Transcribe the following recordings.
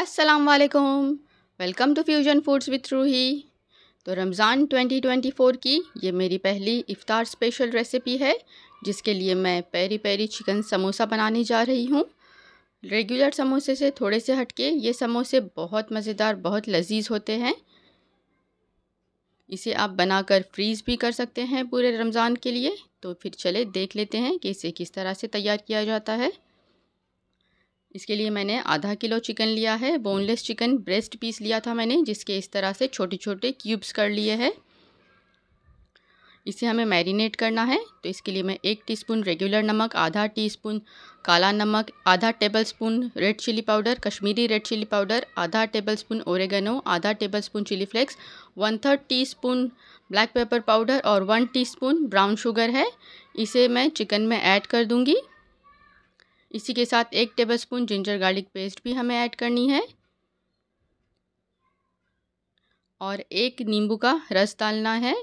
अस्सलाम वालेकुम welcome to fusion foods with Roohi तो रमज़ान 2024 की ये मेरी पहली इफ़ार स्पेशल रेसिपी है जिसके लिए मैं पेरी पेरी चिकन समोसा बनाने जा रही हूँ रेगुलर समोसे से थोड़े से हटके ये समोसे बहुत मज़ेदार बहुत लजीज होते हैं इसे आप बनाकर फ्रीज़ भी कर सकते हैं पूरे रमज़ान के लिए तो फिर चले देख लेते हैं कि इसे किस तरह से तैयार किया जाता है इसके लिए मैंने आधा किलो चिकन लिया है बोनलेस चिकन ब्रेस्ट पीस लिया था मैंने जिसके इस तरह से छोटे छोटे क्यूब्स कर लिए हैं इसे हमें मैरिनेट करना है तो इसके लिए मैं एक टीस्पून रेगुलर नमक आधा टीस्पून काला नमक आधा tablespoon red chilli powder Kashmiri red chilli powder आधा टेबल स्पून ओरेगनो आधा tablespoon chilli flakes one third teaspoon black pepper powder और वन टीस्पून ब्राउन शुगर है इसे मैं चिकन में ऐड कर दूँगी इसी के साथ एक टेबलस्पून जिंजर गार्लिक पेस्ट भी हमें ऐड करनी है और एक नींबू का रस डालना है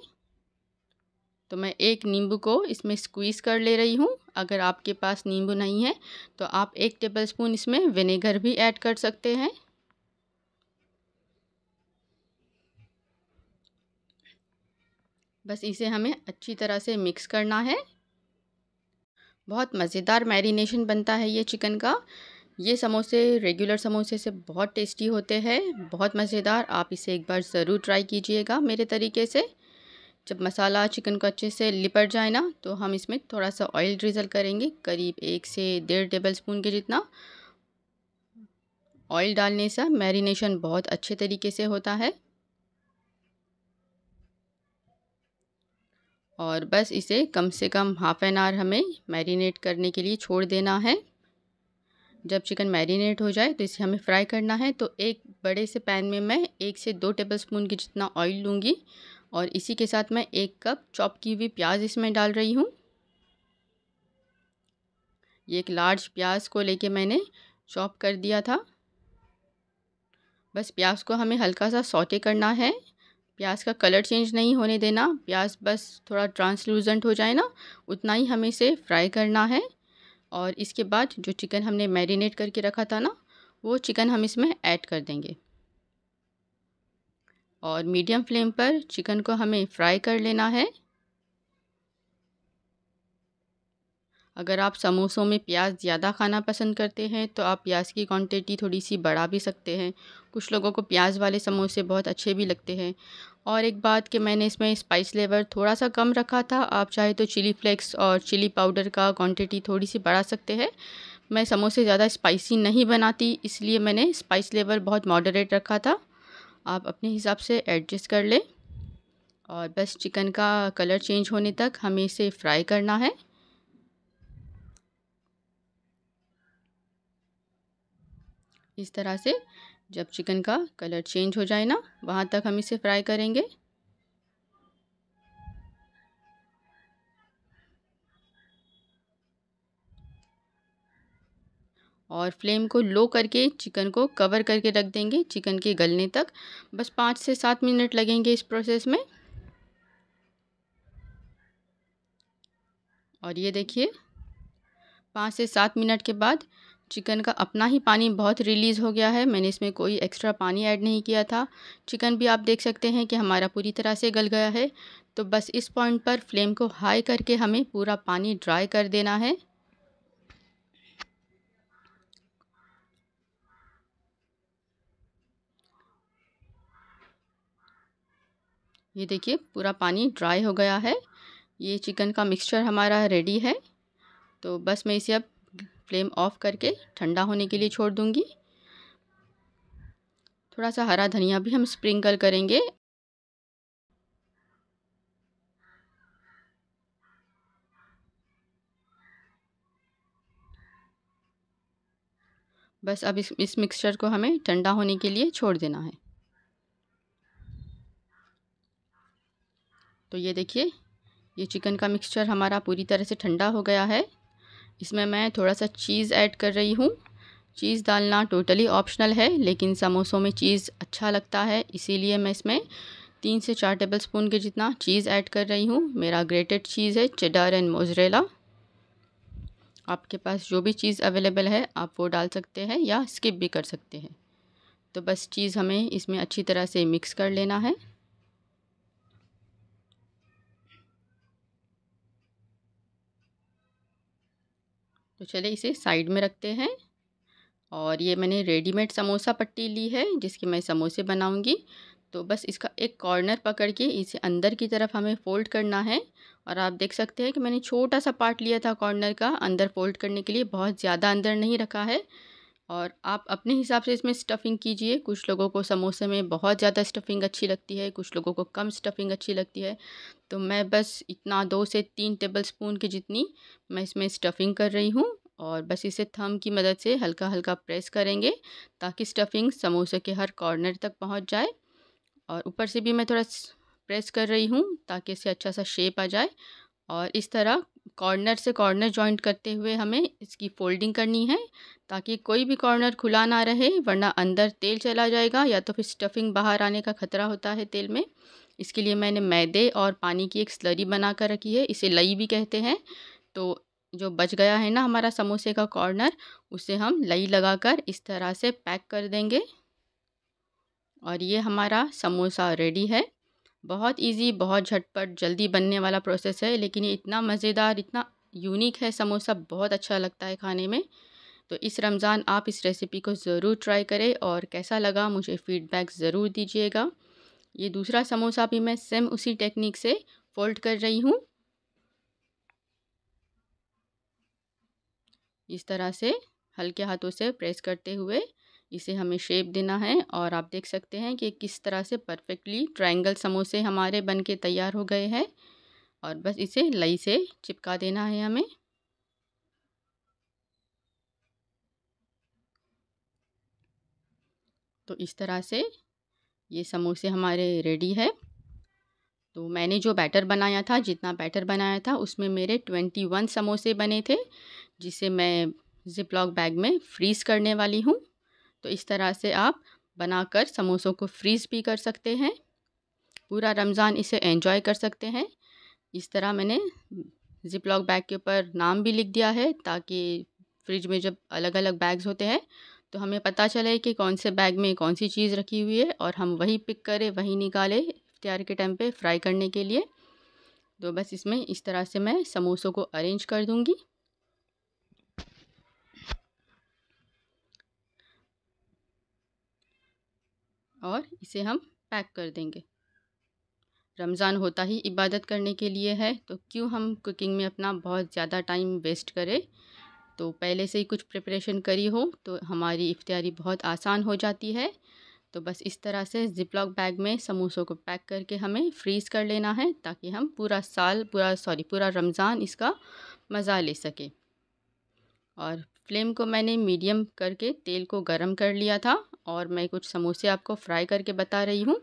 तो मैं एक नींबू को इसमें स्क्वीज़ कर ले रही हूँ अगर आपके पास नींबू नहीं है तो आप एक टेबलस्पून इसमें विनेगर भी ऐड कर सकते हैं बस इसे हमें अच्छी तरह से मिक्स करना है बहुत मज़ेदार मैरिनेशन बनता है ये चिकन का ये समोसे रेगुलर समोसे से बहुत टेस्टी होते हैं बहुत मज़ेदार आप इसे एक बार ज़रूर ट्राई कीजिएगा मेरे तरीके से जब मसाला चिकन को अच्छे से लिपट जाए ना तो हम इसमें थोड़ा सा ऑयल ड्रिजल करेंगे करीब एक से डेढ़ टेबल स्पून के जितना ऑयल डालने से मैरिनेशन बहुत अच्छे तरीके से होता है और बस इसे कम से कम हाफ़ एन आवर हमें मैरिनेट करने के लिए छोड़ देना है जब चिकन मैरिनेट हो जाए तो इसे हमें फ्राई करना है तो एक बड़े से पैन में मैं एक से दो टेबल स्पून की जितना ऑयल लूँगी और इसी के साथ मैं एक कप चॉप की हुई प्याज इसमें डाल रही हूँ ये एक लार्ज प्याज को लेके मैंने चॉप कर दिया था बस प्याज को हमें हल्का सा सौटे करना है प्याज का कलर चेंज नहीं होने देना प्याज बस थोड़ा ट्रांसलूजेंट हो जाए ना उतना ही हमें इसे फ्राई करना है और इसके बाद जो चिकन हमने मैरिनेट करके रखा था ना वो चिकन हम इसमें ऐड कर देंगे और मीडियम फ्लेम पर चिकन को हमें फ्राई कर लेना है अगर आप समोसों में प्याज ज़्यादा खाना पसंद करते हैं तो आप प्याज की क्वांटिटी थोड़ी सी बढ़ा भी सकते हैं कुछ लोगों को प्याज वाले समोसे बहुत अच्छे भी लगते हैं और एक बात कि मैंने इसमें स्पाइस लेवर थोड़ा सा कम रखा था आप चाहे तो चिली फ्लेक्स और चिली पाउडर का क्वांटिटी थोड़ी सी बढ़ा सकते हैं मैं समोसे ज़्यादा स्पाइसी नहीं बनाती इसलिए मैंने स्पाइस लेवर बहुत मॉडरेट रखा था आप अपने हिसाब से एडजस्ट कर लें और बस चिकन का कलर चेंज होने तक हमें इसे फ्राई करना है इस तरह से जब चिकन का कलर चेंज हो जाए ना वहाँ तक हम इसे फ्राई करेंगे और फ्लेम को लो करके चिकन को कवर करके रख देंगे चिकन के गलने तक बस पाँच से सात मिनट लगेंगे इस प्रोसेस में और ये देखिए पाँच से सात मिनट के बाद चिकन का अपना ही पानी बहुत रिलीज़ हो गया है मैंने इसमें कोई एक्स्ट्रा पानी ऐड नहीं किया था चिकन भी आप देख सकते हैं कि हमारा पूरी तरह से गल गया है तो बस इस पॉइंट पर फ्लेम को हाई करके हमें पूरा पानी ड्राई कर देना है ये देखिए पूरा पानी ड्राई हो गया है ये चिकन का मिक्सचर हमारा रेडी है तो बस मैं इसे अब फ्लेम ऑफ़ करके ठंडा होने के लिए छोड़ दूँगी थोड़ा सा हरा धनिया भी हम स्प्रिंकल करेंगे बस अब इस इस मिक्सचर को हमें ठंडा होने के लिए छोड़ देना है तो ये देखिए ये चिकन का मिक्सचर हमारा पूरी तरह से ठंडा हो गया है इसमें मैं थोड़ा सा चीज़ ऐड कर रही हूँ चीज़ डालना टोटली ऑप्शनल है लेकिन समोसों में चीज़ अच्छा लगता है इसीलिए मैं इसमें तीन से चार टेबल स्पून के जितना चीज़ ऐड कर रही हूँ मेरा ग्रेटेड चीज़ है चेडार एंड मोजरेला आपके पास जो भी चीज़ अवेलेबल है आप वो डाल सकते हैं या स्किप भी कर सकते हैं तो बस चीज़ हमें इसमें अच्छी तरह से मिक्स कर लेना है तो चले इसे साइड में रखते हैं और ये मैंने रेडीमेड समोसा पट्टी ली है जिसके मैं समोसे बनाऊंगी तो बस इसका एक कॉर्नर पकड़ के इसे अंदर की तरफ हमें फ़ोल्ड करना है और आप देख सकते हैं कि मैंने छोटा सा पार्ट लिया था कॉर्नर का अंदर फ़ोल्ड करने के लिए बहुत ज़्यादा अंदर नहीं रखा है और आप अपने हिसाब से इसमें स्टफ़िंग कीजिए कुछ लोगों को समोसे में बहुत ज़्यादा स्टफ़िंग अच्छी लगती है कुछ लोगों को कम स्टफ़िंग अच्छी लगती है तो मैं बस इतना दो से तीन टेबल स्पून की जितनी मैं इसमें स्टफ़िंग कर रही हूँ और बस इसे थम की मदद से हल्का हल्का प्रेस करेंगे ताकि स्टफ़िंग समोसे के हर कॉर्नर तक पहुँच जाए और ऊपर से भी मैं थोड़ा प्रेस कर रही हूँ ताकि इसे अच्छा सा शेप आ जाए और इस तरह कॉर्नर से कॉर्नर जॉइंट करते हुए हमें इसकी फोल्डिंग करनी है ताकि कोई भी कॉर्नर खुला ना रहे वरना अंदर तेल चला जाएगा या तो फिर स्टफिंग बाहर आने का खतरा होता है तेल में इसके लिए मैंने मैदे और पानी की एक स्लरी बना कर रखी है इसे लई भी कहते हैं तो जो बच गया है ना हमारा समोसे का कॉर्नर उसे हम लई लगा कर इस तरह से पैक कर देंगे और ये हमारा समोसा रेडी है बहुत ईज़ी बहुत झटपट जल्दी बनने वाला प्रोसेस है लेकिन ये इतना मज़ेदार इतना यूनिक है समोसा बहुत अच्छा लगता है खाने में तो इस रमज़ान आप इस रेसिपी को ज़रूर ट्राई करें और कैसा लगा मुझे फ़ीडबैक ज़रूर दीजिएगा ये दूसरा समोसा भी मैं सेम उसी टेक्निक से फोल्ड कर रही हूँ इस तरह से हल्के हाथों से प्रेस करते हुए इसे हमें शेप देना है और आप देख सकते हैं कि किस तरह से परफेक्टली ट्रायंगल समोसे हमारे बन के तैयार हो गए हैं और बस इसे लई से चिपका देना है हमें तो इस तरह से ये समोसे हमारे रेडी है तो मैंने जो बैटर बनाया था जितना बैटर बनाया था उसमें मेरे ट्वेंटी वन समोसे बने थे जिसे मैं जिप लॉक बैग में फ्रीज़ करने वाली हूँ तो इस तरह से आप बनाकर समोसों को फ्रीज़ भी कर सकते हैं पूरा रमज़ान इसे एंजॉय कर सकते हैं इस तरह मैंने जिप लॉक बैग के ऊपर नाम भी लिख दिया है ताकि फ्रिज में जब अलग अलग बैग्स होते हैं तो हमें पता चले कि कौन से बैग में कौन सी चीज़ रखी हुई है और हम वही पिक करें वही निकालें इफ्तार के टाइम पे फ्राई करने के लिए तो बस इसमें इस तरह से मैं समोसों को अरेंज कर दूँगी और इसे हम पैक कर देंगे रमज़ान होता ही इबादत करने के लिए है तो क्यों हम कुकिंग में अपना बहुत ज़्यादा टाइम वेस्ट करें तो पहले से ही कुछ प्रिपरेशन करी हो तो हमारी इफ्तारी बहुत आसान हो जाती है तो बस इस तरह से जिपलॉक बैग में समोसों को पैक करके हमें फ्रीज़ कर लेना है ताकि हम पूरा साल पूरा सॉरी पूरा रमज़ान इसका मज़ा ले सकें और फ्लेम को मैंने मीडियम करके तेल को गर्म कर लिया था और मैं कुछ समोसे आपको फ़्राई करके बता रही हूँ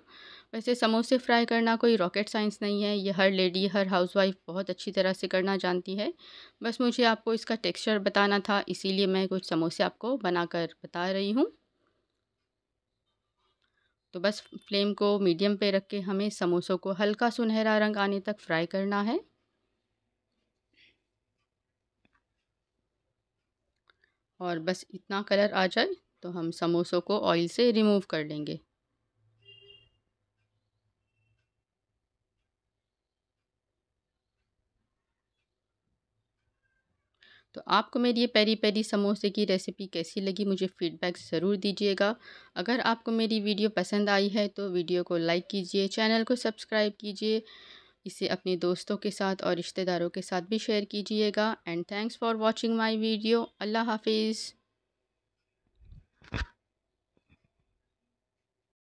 वैसे समोसे फ्राई करना कोई रॉकेट साइंस नहीं है ये हर लेडी हर हाउसवाइफ बहुत अच्छी तरह से करना जानती है बस मुझे आपको इसका टेक्सचर बताना था इसीलिए मैं कुछ समोसे आपको बनाकर बता रही हूँ तो बस फ्लेम को मीडियम पे रख के हमें समोसों को हल्का सुनहरा रंग आने तक फ्राई करना है और बस इतना कलर आ जाए तो हम समोसों को ऑयल से रिमूव कर लेंगे तो आपको मेरी ये पेरी पेरी समोसे की रेसिपी कैसी लगी मुझे फ़ीडबैक ज़रूर दीजिएगा अगर आपको मेरी वीडियो पसंद आई है तो वीडियो को लाइक कीजिए चैनल को सब्सक्राइब कीजिए इसे अपने दोस्तों के साथ और रिश्तेदारों के साथ भी शेयर कीजिएगा and thanks for watching my video अल्लाह हाफिज़